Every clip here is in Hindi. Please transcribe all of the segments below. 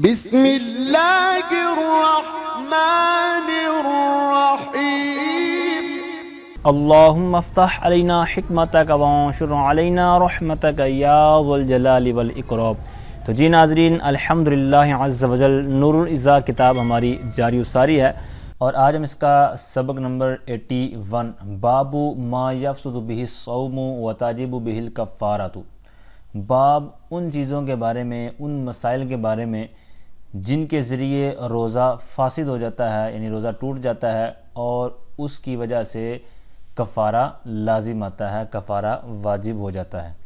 بسم الله الرحمن الرحيم اللهم افتح علينا حكمتك وانشر علينا رحمتك يا ذو الجلال والاكرام तो जी नाजरीन अल्हम्दुलिल्लाह अज़ वजल नूरज़ा किताब हमारी जारी उसारी है और आज हम इसका सबक नंबर 81 बाबू मा यफसदबिही सौम व ताजिब बिहिल कफ़ारातु बाब उन चीज़ों के बारे में उन मसाइल के बारे में जिनके ज़रिए रोज़ा फासिद हो जाता है यानी रोज़ा टूट जाता है और उसकी वजह से कफ़ारा लाजिम आता है कफ़ारा वाजिब हो जाता है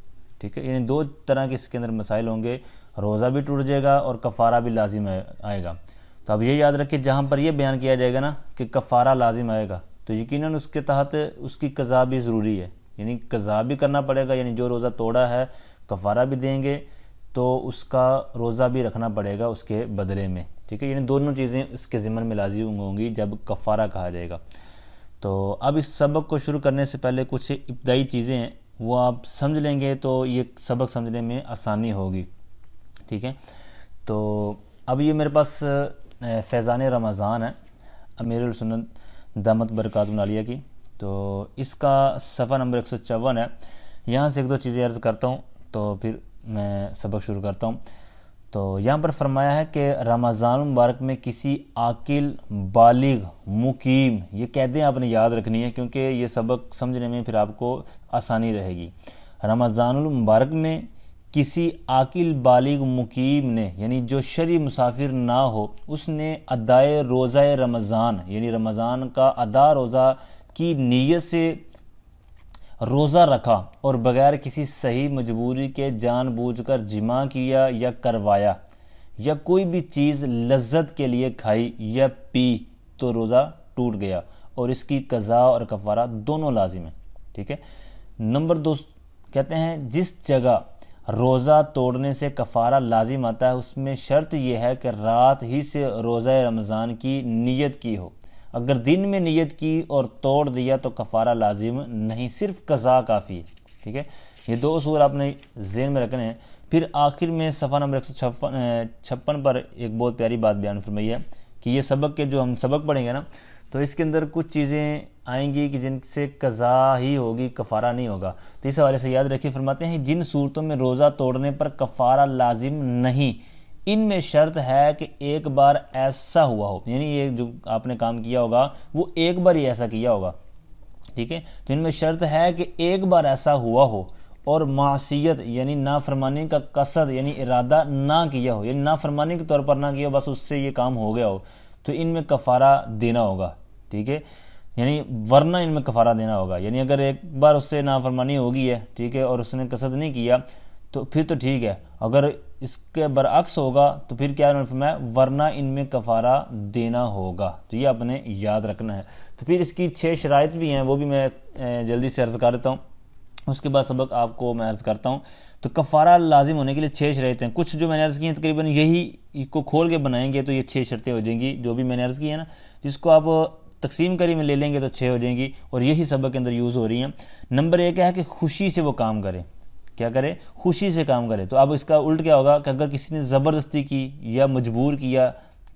ठीक है यानी दो तरह के इसके अंदर मसाइल होंगे रोज़ा भी टूट जाएगा और कफ़ारा भी लाजिम आएगा तो अब ये याद रखिए जहाँ पर यह बयान किया जाएगा ना कि कफ़ारा लाजिम आएगा तो यकीन उसके तहत उसकी कज़ा भी ज़रूरी है यानी कज़ा भी करना पड़ेगा यानी जो रोज़ा तोड़ा है कफ़ारा भी देंगे तो उसका रोज़ा भी रखना पड़ेगा उसके बदले में ठीक है यानी दोनों चीज़ें इसके ज़िम्मन में लाजिम होंगी जब कफ़ारा कहा जाएगा तो अब इस सबक को शुरू करने से पहले कुछ इब्तदाई चीज़ें हैं वो आप समझ लेंगे तो ये सबक समझने में आसानी होगी ठीक है तो अब ये मेरे पास फैज़ान रमज़ान है अमीर सुनत दामत बरकत नालिया की तो इसका सफ़ा नंबर एक सौ चौवन है यहाँ से एक दो चीज़ें अर्ज़ करता हूँ तो फिर मैं सबक शुरू करता हूँ तो यहाँ पर फरमाया है कि रमज़ान मुबारक में किसी आकिल बालिग मुकीम ये कहते आपने याद रखनी है क्योंकि ये सबक समझने में फिर आपको आसानी रहेगी रमज़ान मुबारक में किसी आकिल बालिग मुकीम ने यानी जो शरी मुसाफिर ना हो उसने अदाए रोज़ा रमज़ान यानी रमज़ान का अदा रोज़ा की नीयत से रोज़ा रखा और बगैर किसी सही मजबूरी के जानबूझकर जिमा किया या करवाया या कोई भी चीज़ लज्जत के लिए खाई या पी तो रोज़ा टूट गया और इसकी कज़ा और कफारा दोनों लाजिम है ठीक है नंबर दो कहते हैं जिस जगह रोज़ा तोड़ने से कफारा लाजिम आता है उसमें शर्त यह है कि रात ही से रोज़ा रमज़ान की नीयत की हो अगर दिन में नियत की और तोड़ दिया तो कफ़ारा लाजिम नहीं सिर्फ कज़ा काफ़ी है ठीक है ये दो असूल आपने जेन में रखने हैं फिर आखिर में सफ़ा नंबर एक सौ छप्पन छप्पन पर एक बहुत प्यारी बात बयान फरमाई है कि ये सबक के जो हम सबक पढ़ेंगे ना तो इसके अंदर कुछ चीज़ें आएंगी कि जिनसे कज़ा ही होगी कफ़ारा नहीं होगा तो इस हवाले से याद रखिए फरमाते हैं जिन सूरतों में रोज़ा तोड़ने पर कफ़ारा लाजिम नहीं इनमें शर्त है कि एक बार ऐसा हुआ हो यानी ये जो आपने काम किया होगा वो एक बार ही ऐसा किया होगा ठीक है तो इनमें शर्त है कि एक बार ऐसा हुआ हो और मासीत यानी नाफरमानी का कसद यानी इरादा ना किया हो यानी नाफरमानी के तौर पर ना किया हो बस उससे ये काम हो गया हो तो इनमें कफारा देना होगा ठीक है यानी वरना इनमें कफारा देना होगा यानी अगर एक बार उससे नाफरमानी होगी है ठीक है और उसने कसद नहीं किया तो फिर तो ठीक है अगर इसके बरअक्स होगा तो फिर क्या उन्होंने फरमाया वरना इनमें कफारा देना होगा तो ये आपने याद रखना है तो फिर इसकी छः शराइत भी हैं वो भी मैं जल्दी से अर्ज़ कर देता हूँ उसके बाद सबक आपको मैं अर्ज़ करता हूँ तो कफ़ारा लाजिम होने के लिए छः शराइ हैं कुछ जो मैंने अर्ज़ की हैं तकरीबन यही को खोल के बनाएंगे तो ये छः शर्तें हो जाएंगी जो भी मैंने अर्ज़ की है ना जिसको आप तकसीम करी में ले लेंगे तो छः हो जाएंगी और यही सबक के अंदर यूज़ हो रही हैं नंबर एक है कि खुशी से वो काम करें क्या करे खुशी से काम करे तो अब इसका उल्ट क्या होगा कि अगर किसी ने ज़बरदस्ती की या मजबूर किया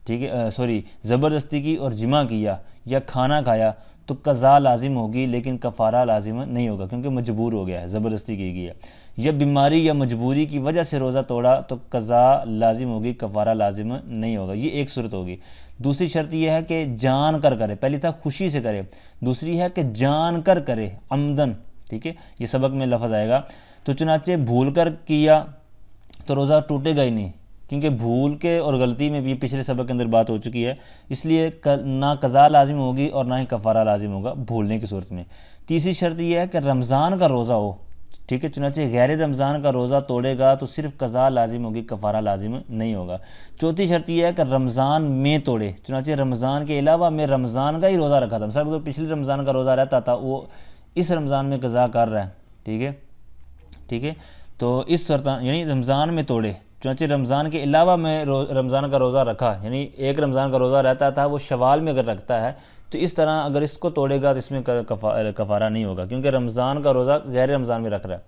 ठीक है सॉरी ज़बरदस्ती की और जिमा किया या खाना खाया तो कज़ा लाजिम होगी लेकिन कफ़ारा लाजिम नहीं होगा क्योंकि मजबूर हो गया है ज़बरदस्ती की गई है या बीमारी या मजबूरी की वजह से रोज़ा तोड़ा तो कज़ा लाजिम होगी कफ़ारा लाजिम नहीं होगा ये एक सूरत होगी दूसरी शर्त यह है कि जान कर करे पहली था खुशी से करे दूसरी है कि जान कर करे आमदन ठीक है ये सबक में लफज आएगा तो चुनाचे भूल कर किया तो रोज़ा टूटेगा ही नहीं क्योंकि भूल के और गलती में भी पिछले सबक के अंदर बात हो चुकी है इसलिए ना कज़ा लाजिम होगी और ना ही कफ़ारा लाजिम होगा भूलने की सूरत में तीसरी शर्त यह है कि रमज़ान का रोज़ा हो ठीक है चुनाचे गैर रमज़ान का रोज़ा तोड़ेगा तो सिर्फ कज़ा लाजिम होगी कफ़ारा लाजिम नहीं होगा चौथी शर्त यह है कि रमज़ान में तोड़े चुनाचे रमज़ान के अलावा मैं रमज़ान का ही रोज़ा रखा था सर तो पिछले रमज़ान का रोज़ा रहता था वो इस रमज़ान में कज़ा कर रहा है ठीक है ठीक है तो इस सरतान यानी रमज़ान में तोड़े चुनाचे रमज़ान के अलावा मैं रमज़ान का रोज़ा रखा यानी एक रमज़ान का रोज़ा रहता था वो शवाल में अगर रखता है तो इस तरह अगर इसको तोड़ेगा तो इसमें कफा, कफारा नहीं होगा क्योंकि रमज़ान का रोज़ा गैर रमज़ान में रख रहा है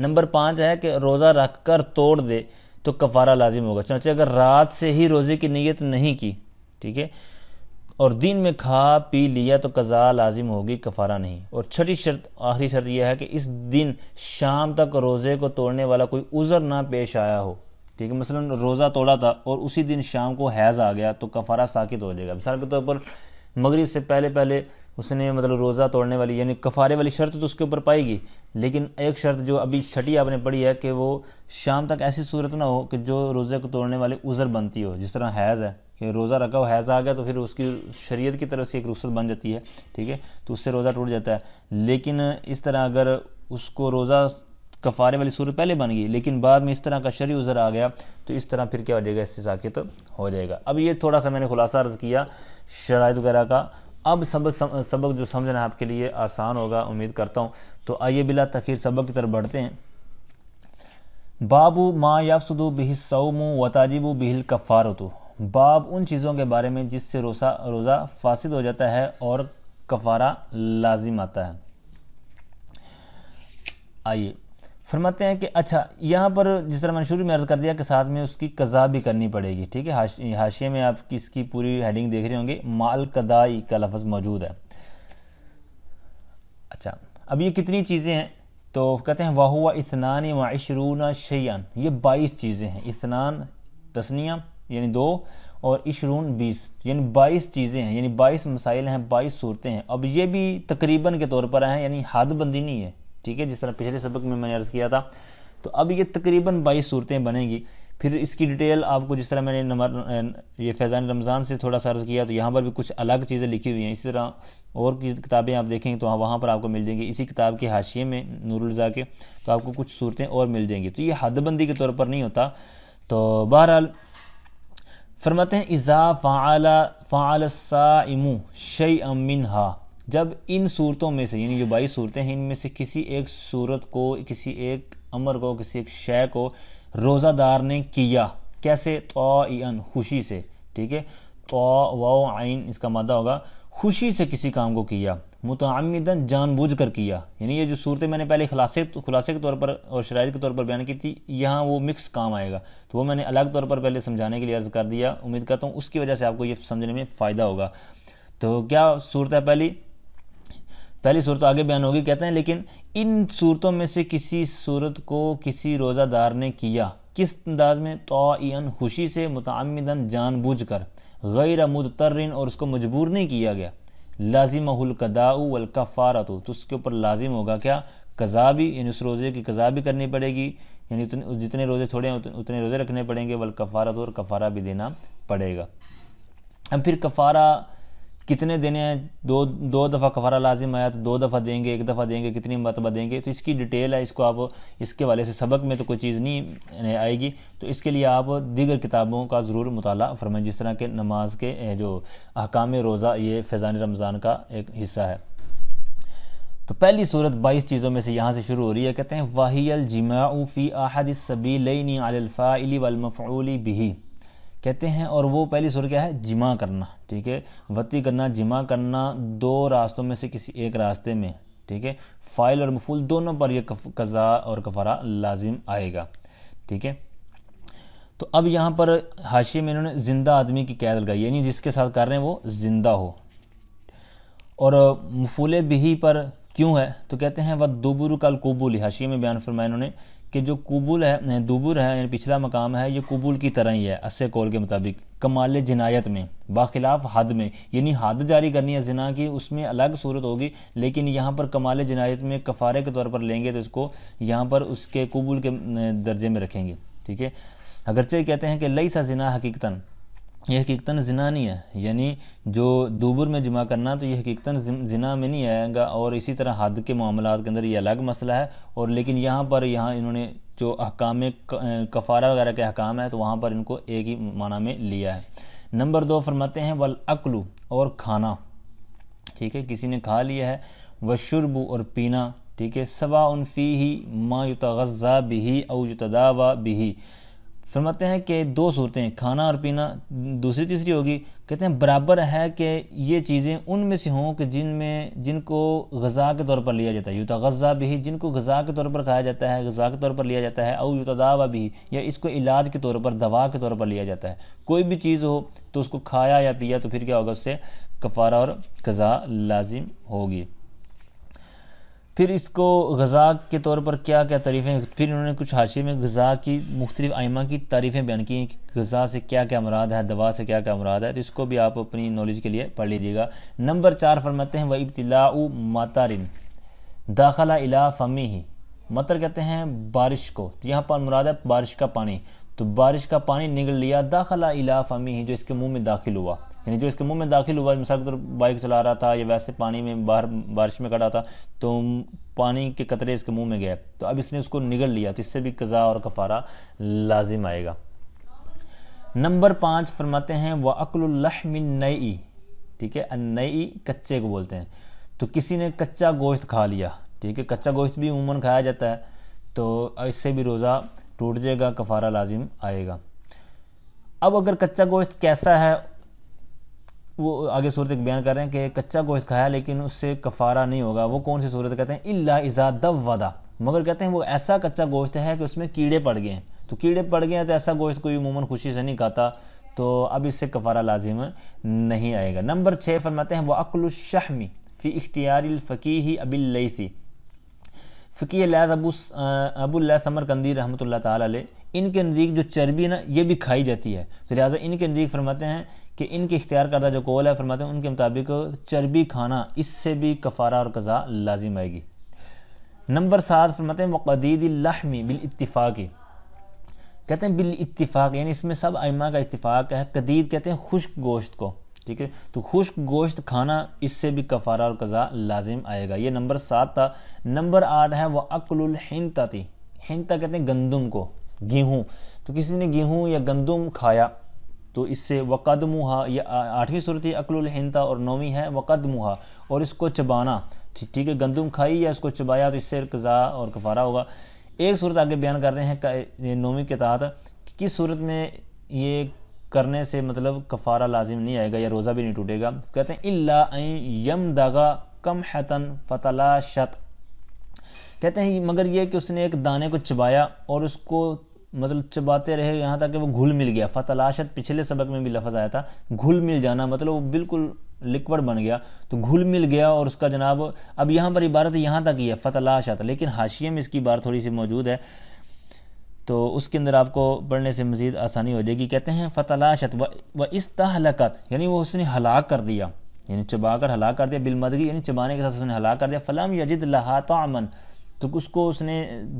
नंबर पाँच है कि रोज़ा रख कर तोड़ दे तो कफारा लाजिम होगा चुनाचे अगर रात से ही रोज़े की नीयत नहीं की ठीक है और दिन में खा पी लिया तो कज़ा लाजिम होगी कफारा नहीं और छठी शर्त आखिरी शर्त यह है कि इस दिन शाम तक रोज़े को तोड़ने वाला कोई उज़र ना पेश आया हो ठीक है मसलन रोज़ा तोड़ा था और उसी दिन शाम को हैज़ आ गया तो कफारा साकित हो जाएगा मिसाल के तौर तो पर मगरब से पहले पहले उसने मतलब रोज़ा तोड़ने वाली यानी कफारे वाली शर्त तो उसके ऊपर पाएगी लेकिन एक शर्त जो अभी छठी आपने पढ़ी है कि वो शाम तक ऐसी सूरत ना हो कि जो रोज़े को तोड़ने वाली उज़र बनती हो जिस तरह हैज़ है कि रोज़ा रखा हुआ हैज़ आ गया तो फिर उसकी शरीयत की तरफ से एक रुसत बन जाती है ठीक है तो उससे रोज़ा टूट जाता है लेकिन इस तरह अगर उसको रोज़ा कफारे वाली सूरत पहले बन गई लेकिन बाद में इस तरह का शरी उज़र आ गया तो इस तरह फिर क्या हो जाएगा इससे साकित तो हो जाएगा अब ये थोड़ा सा मैंने खुलासा अर्ज़ किया शरात वगैरह का अब सबक सबक जो समझना आपके लिए आसान होगा उम्मीद करता हूँ तो आइए बिला तखीर सबक की तरफ बढ़ते हैं बाबू माँ याफसदू बिह सऊमू वताजिबू बिहिल कफ़ारतू बाब उन चीज़ों के बारे में जिससे रोसा रोज़ा फासिद हो जाता है और कफारा लाजिम आता है आइए फरमाते हैं कि अच्छा यहाँ पर जिस तरह मैंने शुरू में अर्ज़ कर दिया कि साथ में उसकी कज़ा भी करनी पड़ेगी ठीक है हाश, हाशिए में आप किसकी पूरी हेडिंग देख रहे होंगे माल कदाई का लफ्ज़ मौजूद है अच्छा अब ये कितनी चीज़ें हैं तो कहते हैं वाह हुआ इतनान वाशरून शैन ये बाईस चीज़ें हैं इतनान तस्निया यानी दो और इशरून बीस यानी बाईस चीज़ें हैं यानी बाईस मसाइल हैं बाईस सूरतें हैं अब ये भी तकरीबन के तौर पर हैं यानी हद बंदी नहीं है ठीक है जिस तरह पिछले सबक में मैंने अर्ज़ किया था तो अब ये तकरीबन बाईस सूरतें बनेंगी फिर इसकी डिटेल आपको जिस तरह मैंने नमर ये फैज़ान रमज़ान से थोड़ा सा अर्ज़ किया तो यहाँ पर भी कुछ अलग चीज़ें लिखी हुई हैं इसी तरह और की किताबें आप देखेंगे तो वहाँ पर आपको मिल जाएंगी इसी किताब के हाशिए में नूरजा के तो आपको कुछ सूरतें और मिल जाएंगी तो ये हदबंदी के तौर पर नहीं होता तो बहरहाल फरमाते हैं इज़ा फ़ाला फ़ालसाइमू शई अमिन हा जब इन सूरतों में से यानी जो बाईस सूरतें हैं इनमें से किसी एक सूरत को किसी एक अमर को किसी एक शय को रोज़ादार ने किया कैसे तो खुशी से ठीक है तो वाओ आइन इसका मादा होगा खुशी से किसी काम को किया मुतमदन जानबूझ कर किया यानी ये जो सूरतें मैंने पहले खुलासे खुलासे के तौर पर और शराय के तौर पर बयान की थी यहाँ वो मिक्स काम आएगा तो वो मैंने अलग तौर पर पहले समझाने के लिए अर्ज़ कर दिया उम्मीद करता हूँ उसकी वजह से आपको ये समझने में फ़ायदा होगा तो क्या सूरत है पहली पहली सूरत आगे बयान होगी कहते हैं लेकिन इन सूरतों में से किसी सूरत को किसी रोज़ादार ने किया किस अंदाज में तो खुशी से मुतमदन जानबूझ कर गैर मुदतरिन और उसको मजबूर नहीं किया गया लाजिम कदाऊ वल तो उसके ऊपर लाजिम होगा क्या कज़ा भी यानी उस रोज़े की कज़ा भी करनी पड़ेगी यानी उतने जितने रोज़े छोड़े हैं उतने रोज़े रखने पड़ेंगे वलकफारत और कफ़ारा भी देना पड़ेगा अब फिर कफ़ारा कितने देने हैं दो दो दफ़ा कफारा लाजिम आया तो दो दफ़ा देंगे एक दफ़ा देंगे कितनी मरतबा देंगे तो इसकी डिटेल है इसको आप इसके वाले से सबक में तो कोई चीज़ नहीं आएगी तो इसके लिए आप दीगर किताबों का ज़रूर मुताला फरमाएं जिस तरह के नमाज के जो अहकाम रोज़ा ये फैज़ान रमज़ान का एक हिस्सा है तो पहली सूरत बाईस चीज़ों में से यहाँ से शुरू हो रही है कहते हैं वाहियल जिमाऊ फ़ी आहद सबी लई नी अली वलमफ़ली बिही कहते हैं और वो पहली सुर क्या है जिमा करना ठीक है वती करना जिमा करना दो रास्तों में से किसी एक रास्ते में ठीक है फाइल और मफूल दोनों पर यह कज़ा और कफारा लाजिम आएगा ठीक है तो अब यहाँ पर हाशिए में इन्होंने ज़िंदा आदमी की कैद लगाई यानी जिसके साथ कर रहे हैं वो ज़िंदा हो और मफूल बिही पर क्यों है तो कहते हैं वह दुबर कल कबूल हाशिए में बयान फरमाया इन्होंने कि जो कुबुल है दुबुर है यानी पिछला मकाम है ये कुबुल की तरह ही है अस्से कौल के मुताबिक कमाल जिनायत में बाखिलाफ हद में यानी हद जारी करनी है जिना की उसमें अलग सूरत होगी लेकिन यहाँ पर कमाल जिनायत में कफ़ारे के तौर पर लेंगे तो इसको यहाँ पर उसके कबूल के दर्जे में रखेंगे ठीक है अगरचे कहते हैं कि लई सा जिना हकीकता यह हकीकता ज़िना नहीं है यानी जो दूबर में जमा करना तो यह हकीकता ज़िना में नहीं आएगा और इसी तरह हद के मामला के अंदर ये अलग मसला है और लेकिन यहाँ पर यहाँ इन्होंने जो अहकाम कफ़ारा वगैरह के अहकाम है तो वहाँ पर इनको एक ही माना में लिया है नंबर दो फरमाते हैं वल अकलू और खाना ठीक है किसी ने खा लिया है वशुरबू और पीना ठीक है सवा उनफ़ी ही माँ युतज़ा भी युतदावा भी फरमाते हैं कि दो सूरतें खाना और पीना दूसरी तीसरी होगी कहते हैं बराबर है कि ये चीज़ें उनमें से हों कि जिन में जिनको गज़ा के तौर पर लिया जाता है यूता गज़ा भी जिनको गज़ा के तौर पर खाया जाता है गज़ा के तौर पर लिया जाता है और यूता दावा भी या इसको इलाज के तौर पर दवा के तौर पर लिया जाता है कोई भी चीज़ हो तो उसको खाया या पिया तो फिर क्या होगा उससे कफारा और गज़ा लाजिम होगी फिर इसको गज़ा के तौर पर क्या क्या तारीफ़ें फिर इन्होंने कुछ हाशिए में गज़ा की मुख्तलिफ आइमा की तारीफ़ें बयान की हैं कि गज़ा से क्या क्या मराद है दवा से क्या क्या मराद है तो इसको भी आप अपनी नॉलेज के लिए पढ़ लीजिएगा नंबर चार फरमाते हैं व इब्तला मातारिन दाखला इला फमी ही मतर कहते हैं बारिश को तो यहाँ पर मुराद है बारिश का पानी तो बारिश का पानी निगल लिया दाखला इला फमी ही जो इसके मुँह में दाखिल हुआ यानी जो इसके मुंह में दाखिल हुआ मिसाल के तौर पर बाइक चला रहा था या वैसे पानी में बाहर बारिश में खड़ा था तो पानी के कतरे इसके मुंह में गए तो अब इसने उसको निगल लिया तो इससे भी कज़ा और कफारा लाजिम आएगा नंबर पाँच फरमाते हैं व अकलमिन नई ठीक है नई कच्चे को बोलते हैं तो किसी ने कच्चा गोश्त खा लिया ठीक है कच्चा गोश्त भी उमूमन खाया जाता है तो इससे भी रोज़ा टूट जाएगा कफारा लाजिम आएगा अब अगर कच्चा गोश्त कैसा है वो आगे सूरत एक बयान कर रहे हैं कि कच्चा गोश्त खाया लेकिन उससे कफारा नहीं होगा वो कौन सी सूरत कहते हैं इला इज़ा दब वदा मगर कहते हैं वो ऐसा कच्चा गोश्त है कि उसमें कीड़े पड़ गए हैं तो कीड़े पड़ गए हैं तो ऐसा गोश्त कोई उमूमन खुशी से नहीं खाता तो अब इससे कफारा लाजिम नहीं आएगा नंबर छः फरमाते हैं वह अक्ल फ़ी इख्तियार फ़कीही थी फ़िकी लैत अबू अबू कंदी रहमत ताल इनके नज़दीक जो चर्बी ना ये भी खाई जाती है तो लिहाजा इनके नज़दीक फरमाते हैं कि इनके इख्तियार करदा जो कौल है फरमाते हैं उनके मुताबिक चर्बी खाना इससे भी कफ़ारा और कज़ा लाजिम आएगी नंबर सात फरमाते हैं वक़दीद लहमी बिल इतफ़ाक़ी कहते हैं बिल इतफ़ाक़ यानी इसमें सब आइमा का इतफ़ाक़ है कदीद कहते हैं खुश्क गोश्त को ठीक है तो खुश्क गोश्त खाना इससे भी कफारा और कज़ा लाजिम आएगा ये नंबर सात था नंबर आठ है वह अकलुल हिंता थी हिंता कहते हैं गंदम को गेहूँ तो किसी ने गेहूँ या गंदम खाया तो इससे वक़दमुहा यह आठवीं सूरत है अकलुल हिंता और नौवीं है वक़दमुहा और इसको चबाना ठीक है गंदम खाई या इसको चबाया तो इससे कज़ा और कफारा होगा एक सूरत आगे बयान कर रहे हैं नौवीं के तहत किस सूरत में ये करने से मतलब कफ़ारा लाजिम नहीं आएगा या रोज़ा भी नहीं टूटेगा कहते हैं इल्ला यम दागा कम हतन फतला शत कहते हैं मगर ये कि उसने एक दाने को चबाया और उसको मतलब चबाते रहे यहाँ तक कि वो घुल मिल गया फतलाशत पिछले सबक में भी लफज आया था घुल मिल जाना मतलब वो बिल्कुल लिक्वड बन गया तो घुल मिल गया और उसका जनाब अब यहाँ पर इबारत यहाँ तक ही है फतलाशत लेकिन हाशिए में इसकी बार थोड़ी सी मौजूद है तो उसके अंदर आपको पढ़ने से मज़ीद आसानी हो जाएगी कहते हैं फतलाशत व, व इस यानी वो उसने हलाक कर दिया यानी चबा कर हलाक कर दिया बिलमदगी यानी चबाने के साथ उसने हलाक कर दिया फ़लाम यजिद लहा तो उसको उसने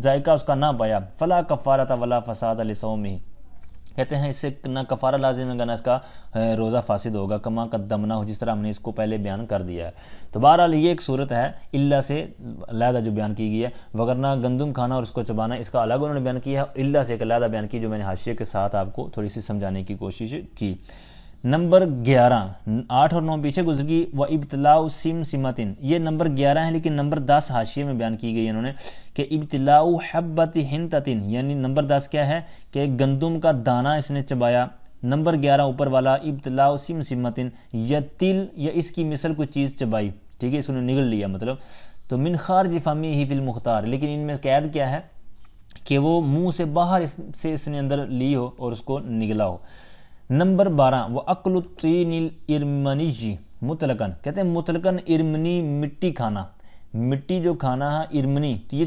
जायका उसका ना पाया फ़ला कफ़ारत वला फ़साद अलसोम ही कहते हैं इससे ना कफारा लाजिम है ना इसका रोज़ा फासिद होगा कमा दमना हो जिस तरह हमने इसको पहले बयान कर दिया है तो बहरहाल ये एक सूरत है इल्ला से लहदा जो बयान की गई है वगरना गंदम खाना और उसको चबाना इसका अलग उन्होंने बयान किया है इल्ला से एक लहदा बयान की जो मैंने हाशिए के साथ आपको थोड़ी सी समझाने की कोशिश की नंबर ग्यारह आठ और नौ पीछे गई व इब्तलाउ सिम सिमतिन ये नंबर ग्यारह है लेकिन नंबर दस हाशिए में बयान की गई इन्होंने कि इब्तलाउ हब्बत हिंततिन यानी नंबर दस क्या है कि गंदुम का दाना इसने चबाया नंबर ग्यारह ऊपर वाला इब्तलाउ सिम सिमतिन या तिल या इसकी मिसल कोई चीज़ चबाई ठीक है इसने निगल लिया मतलब तो मिन खार जिफामी ही फिल मुख्तार लेकिन इनमें कैद क्या है कि वो मुंह से बाहर इस, से इसने अंदर ली हो और उसको निगला हो नंबर बारह वह अकलुद्दीन मुतलकन कहते हैं मुतलकन इर्मनी मिट्टी खाना मिट्टी जो खाना है इर्मनी तो ये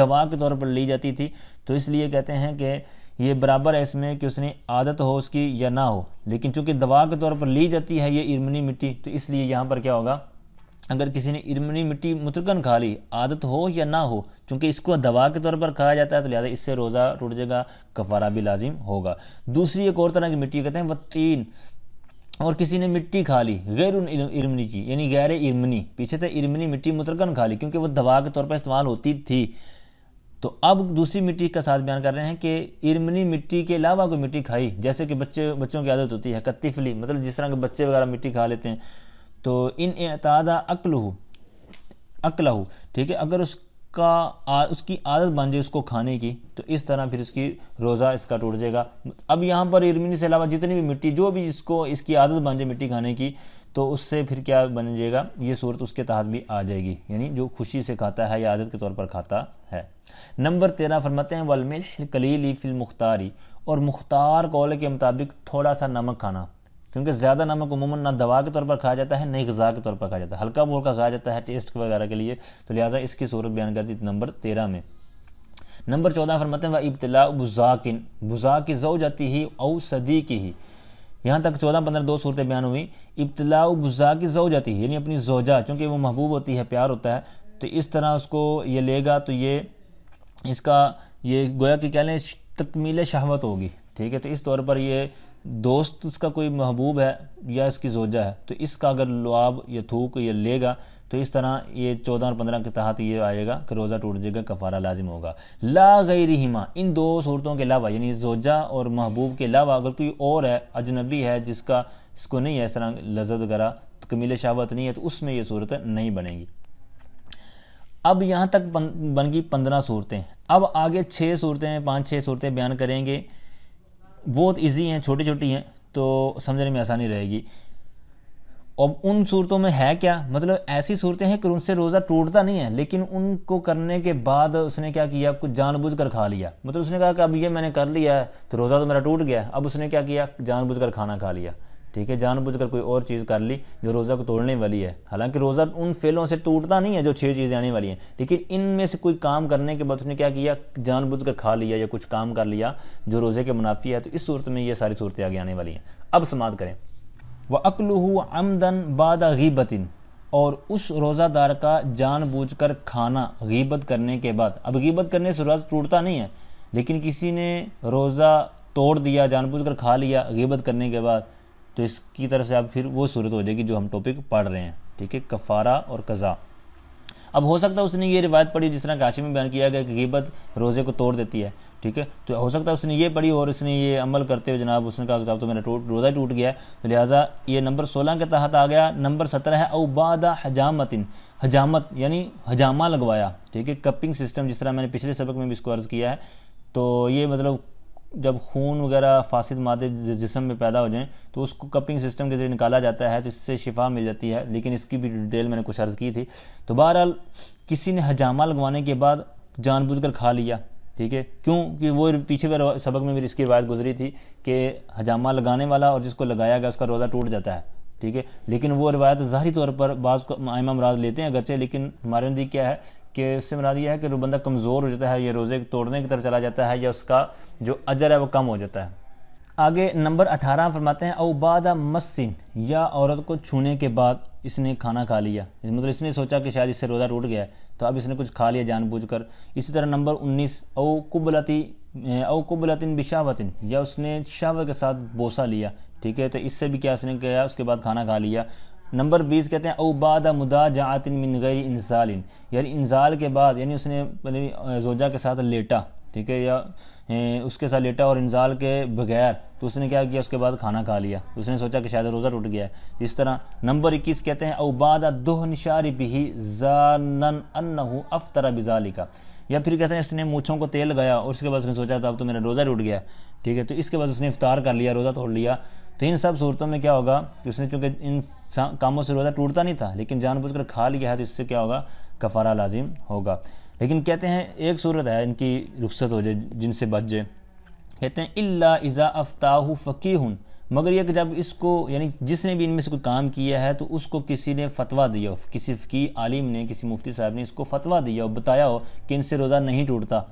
दवा के तौर पर ली जाती थी तो इसलिए कहते हैं कि ये बराबर है इसमें कि उसने आदत हो उसकी या ना हो लेकिन चूंकि दवा के तौर पर ली जाती है ये इर्मनी मिट्टी तो इसलिए यहाँ पर क्या होगा अगर किसी ने इर्मनी मिट्टी मुतरकन खा ली आदत हो या ना हो क्योंकि इसको दवा के तौर पर खाया जाता है तो लिहाजा इससे रोज़ा टूट जाएगा कफारा भी लाजिम होगा दूसरी एक और तरह की मिट्टी कहते हैं वह तीन और किसी ने मिट्टी खा ली गैर इर्मनी की यानी गैर इर्मनी पीछे थे इर्मनी मिट्टी मुतरकन खा ली क्योंकि वो दवा के तौर पर इस्तेमाल होती थी तो अब दूसरी मिट्टी का साथ बयान कर रहे हैं कि इर्मनी मिट्टी के अलावा कोई मिट्टी खाई जैसे कि बच्चे बच्चों की आदत होती है कत्तीफली मतलब जिस तरह के बच्चे वगैरह मिट्टी खा लेते हैं तो इन एतादा अक्लहू हो ठीक है अगर उसका आ, उसकी आदत बन जाए उसको खाने की तो इस तरह फिर उसकी रोज़ा इसका टूट जाएगा अब यहाँ पर इर्मिनी से अलावा जितनी भी मिट्टी जो भी इसको इसकी आदत बन जाए मिट्टी खाने की तो उससे फिर क्या बन जाएगा ये सूरत उसके तहत भी आ जाएगी यानी जो खुशी से खाता है या आदत के तौर पर खाता है नंबर तेरह फरमाते हैं वलमिल कलीली फिल मुख्तारी और मुख्तार कौल के मुताबिक थोड़ा सा नमक खाना क्योंकि ज़्यादा नमक उमूमन ना दवा के तौर पर खाया जाता है ना गज़ा के तौर पर खाया जाता है हल्का बोल का खाया जाता है टेस्ट वगैरह के लिए तो लिहाजा इसकी सूरत बयान करती नंबर तेरह में नंबर चौदह हैं वह इब्तला बुजाकिन बुजा की ज़ो जाती ही औ सदी की ही यहाँ तक चौदह पंद्रह दो सूरतें बयान हुई इब्तला बुजा की ज़ो जाती है यानी अपनी जोजा चूँकि वो महबूब होती है प्यार होता है तो इस तरह उसको ये लेगा तो ये इसका ये गोया कि कह लें तकमील शहवत होगी ठीक है तो इस तौर पर ये दोस्त उसका कोई महबूब है या इसकी जोजा है तो इसका अगर लुआब या थूक या लेगा तो इस तरह ये चौदह और पंद्रह के तहत ये आएगा कि रोज़ा टूट जाएगा कफारा लाजिम होगा ला गई रहीमा इन दो सूरतों के अलावा यानी जोजा और महबूब के अलावा अगर कोई और है अजनबी है जिसका इसको नहीं है इस तरह लजत वगैरह कमील शावत नहीं है तो उसमें ये सूरत नहीं बनेगी अब यहाँ तक बन गई पंद्रह सूरतें अब आगे छः सूरतें पाँच छः सूरतें बयान करेंगे बहुत इजी हैं छोटी छोटी हैं तो समझने में आसानी रहेगी अब उन सूरतों में है क्या मतलब ऐसी सूरतें हैं कि उनसे रोज़ा टूटता नहीं है लेकिन उनको करने के बाद उसने क्या किया कुछ जानबूझ कर खा लिया मतलब उसने कहा कि अब ये मैंने कर लिया है तो रोज़ा तो मेरा टूट गया अब उसने क्या किया जानबूझ कर खाना खा लिया ठीक है जानबूझकर कोई और चीज़ कर ली जो रोज़ा को तोड़ने वाली है हालांकि रोज़ा उन फेलों से टूटता नहीं है जो छह चीज़ें आने वाली हैं लेकिन इनमें से कोई काम करने के बाद उसने क्या किया जानबूझकर खा लिया या कुछ काम कर लिया जो रोज़े के मुनाफी है तो इस सूरत में ये सारी सूरतें आगे आने वाली हैं अब समाध करें व अकलू आमदन बाद गीबतिन और उस रोज़ादार का जानबूझकर खाना गीबत करने के बाद अब गीबत करने से रोज़ा टूटता नहीं है लेकिन किसी ने रोज़ा तोड़ दिया जानबूझकर खा लिया गीबत करने के बाद तो इसकी तरफ से आप फिर वो सूरत हो जाएगी जो हम टॉपिक पढ़ रहे हैं ठीक है कफ़ारा और कज़ा अब हो सकता है उसने ये रिवायत पढ़ी जिस तरह काशी में बयान किया गया कि गिबत रोज़े को तोड़ देती है ठीक है तो हो सकता है उसने ये पढ़ी और उसने ये अमल करते हुए जनाब उसने कहा जब तो मेरा टूट रोज़ा टूट गया तो लिहाजा ये नंबर सोलह के तहत आ गया नंबर सत्रह है अबादा हजामतिन हजामत यानी हजामा लगवाया ठीक है कपिंग सिस्टम जिस तरह मैंने पिछले सबक में भी इसको अर्ज़ किया है तो ये मतलब जब खून वगैरह फासिद मादे जिसम में पैदा हो जाएं तो उसको कपिंग सिस्टम के ज़रिए निकाला जाता है तो इससे शिफा मिल जाती है लेकिन इसकी भी डिटेल मैंने कुछ अर्ज़ की थी तो बहरहाल किसी ने हजामा लगवाने के बाद जानबूझकर खा लिया ठीक है क्योंकि वो पीछे वे सबक में भी इसकी रिवायत गुजरी थी कि हजामा लगाने वाला और जिसको लगाया गया उसका रोज़ा टूट जाता है ठीक है लेकिन वो रिवायत ज़ाहरी तौर पर बाज़ को आयमा मराज लेते हैं अगरचे लेकिन हमारे नज़दीक क्या है कि इससे मना यह है कि बंदा कमज़ोर हो जाता है या रोज़े तोड़ने की तरफ चला जाता है या उसका जो अजर है वो कम हो जाता है आगे नंबर अठारह फरमाते हैं अबाद मस्सिन या औरत को छूने के बाद इसने खाना खा लिया मतलब इसने सोचा कि शायद इससे रोज़ा टूट गया तो अब इसने कुछ खा लिया जानबूझकर इसी तरह नंबर उन्नीस ओ कुबलती ओ कुबलतिन बिशावतिन या उसने शाह के साथ बोसा लिया ठीक है तो इससे भी क्या इसने किया उसके बाद खाना खा लिया नंबर बीस कहते हैं अबाद मुदा जातिन मिन गैर इंसालिन यानी इंसाल के बाद यानी उसने जोजा के साथ लेटा ठीक है या उसके साथ लेटा और इंजाल के बगैर तो उसने क्या किया उसके बाद खाना खा लिया उसने सोचा कि शायद रोज़ा टूट गया है इस तरह नंबर इक्कीस कहते हैं अबाद दोह निशारी बिही जानन अन्नहू अफतरा बिजाली का या फिर कहते हैं इसने मूछों को तेल लगाया और उसके बाद उसने सोचा था अब तो मेरा रोज़ा टूट गया ठीक है तो इसके बाद उसने इफ्तार कर लिया रोज़ा तोड़ लिया तो इन सब सूरतों में क्या होगा कि उसने चूँकि इन कामों से रोज़ा टूटता नहीं था लेकिन जानबूझकर खा लिया है तो इससे क्या होगा कफारा लाजिम होगा लेकिन कहते हैं एक सूरत है इनकी रुख्सत हो जाए जिनसे बच जाए कहते हैं इल्ला इज़ा अफ्ताह फ़की मगर यह कि जब इसको यानी जिसने भी इनमें से कोई काम किया है तो उसको किसी ने फतवा दिया हो किसी फ़की आलिम ने किसी मुफ्ती साहब ने इसको फतवा दिया हो बताया हो कि इनसे रोज़ा नहीं टूटता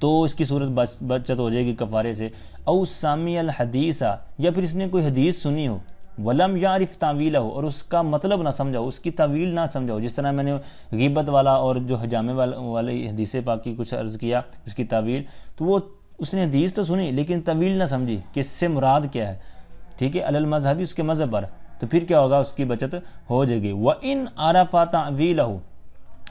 तो इसकी सूरत बच बचत हो जाएगी कफारे से और सामी अल हदीसा या फिर इसने कोई हदीस सुनी हो वलम यारिफ तावील हो और उसका मतलब ना समझाओ उसकी तावील ना समझाओ जिस तरह मैंने गीबत वाला और जो हजामे वाल वाले हदीस पाक की कुछ अर्ज़ किया उसकी तावील तो वो उसने हदीस तो सुनी लेकिन तवील ना समझी कि इससे मुराद क्या है ठीक है अल मजहबी उसके मज़हब पर तो फिर क्या होगा उसकी बचत हो जाएगी व इन आरफा तावील हो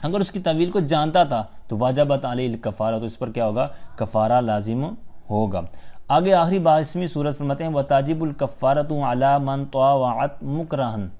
अगर उसकी तवील को जानता था तो वाजब आल कफ़ारा तो इस पर क्या होगा कफ़ारा लाजिम होगा आगे आखिरी बासवीं सूरत फरमाते हैं व ताजिबुल्कफ़ारत अला मन तोत मुकरहन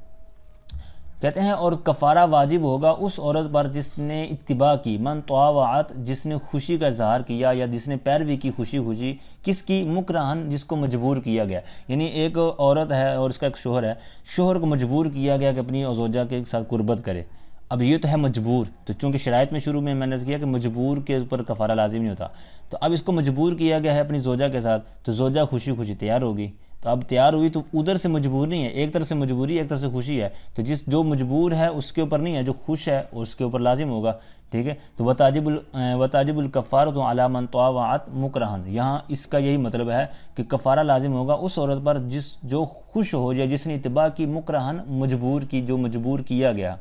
कहते हैं और कफ़ारा वाजिब होगा उस औरत पर जिसने इतबा की मन तोत जिसने खुशी का इजहार किया या जिसने पैरवी की खुशी खुशी किसकी मुकरहन जिसको मजबूर किया गया यानी एक औरत है और उसका एक शोहर है शोहर को मजबूर किया गया कि अपनी अजोजा के साथ कुर्बत करे अब ये तो है मजबूर तो चूंकि शरात में शुरू में मैंने किया कि मजबूर के ऊपर कफ़ारा लाजिम नहीं होता तो अब इसको मजबूर किया गया है अपनी जोजा के साथ तो जोजा खुशी खुशी तैयार होगी तो अब तैयार हुई तो उधर से मजबूर नहीं है एक तरह से मजबूरी एक तरह से खुशी है तो जिस जो मजबूर है उसके ऊपर नहीं है जो खुश है उसके ऊपर लाजिम होगा ठीक है तो वताजिबुल वताजिबुल कफ़ार तो अलामन तोवात मुकरहन यहाँ इसका यही मतलब है कि कफ़ारा लाजिम होगा उस औरत पर जिस जो खुश हो या जिसने इतबा की मुकरहन मजबूर की जो मजबूर किया गया